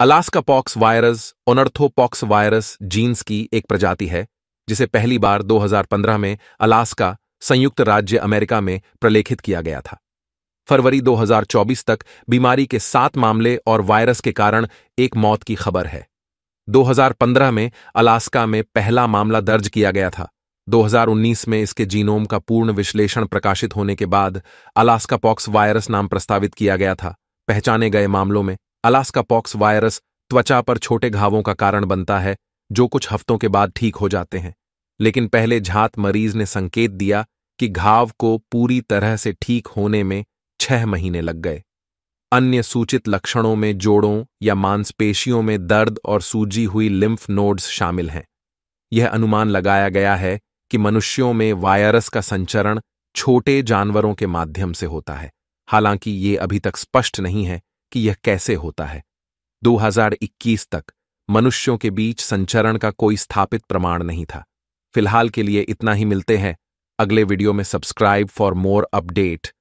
Alaska pox virus orthopox virus genus की एक प्रजाति है जिसे पहली बार 2015 में अलास्का संयुक्त राज्य अमेरिका में प्रलेखित किया गया था फरवरी 2024 तक बीमारी के सात मामले और वायरस के कारण एक मौत की खबर है 2015 में अलास्का में पहला मामला दर्ज किया गया था 2019 में इसके जीनोम का पूर्ण विश्लेषण प्रकाशित होने के बाद अलास्का पॉक्स वायरस नाम प्रस्तावित किया गया था पहचाने गए मामलों में अलास्का पॉक्स वायरस त्वचा पर छोटे घावों का कारण बनता है जो कुछ हफ्तों के बाद ठीक हो जाते हैं लेकिन पहले झात मरीज ने संकेत दिया कि घाव को पूरी तरह से ठीक होने में छह महीने लग गए अन्य सूचित लक्षणों में जोड़ों या मांसपेशियों में दर्द और सूजी हुई लिम्फ नोड्स शामिल हैं यह अनुमान लगाया गया है कि मनुष्यों में वायरस का संचरण छोटे जानवरों के माध्यम से होता है हालांकि ये अभी तक स्पष्ट नहीं है कि यह कैसे होता है 2021 तक मनुष्यों के बीच संचरण का कोई स्थापित प्रमाण नहीं था फिलहाल के लिए इतना ही मिलते हैं अगले वीडियो में सब्सक्राइब फॉर मोर अपडेट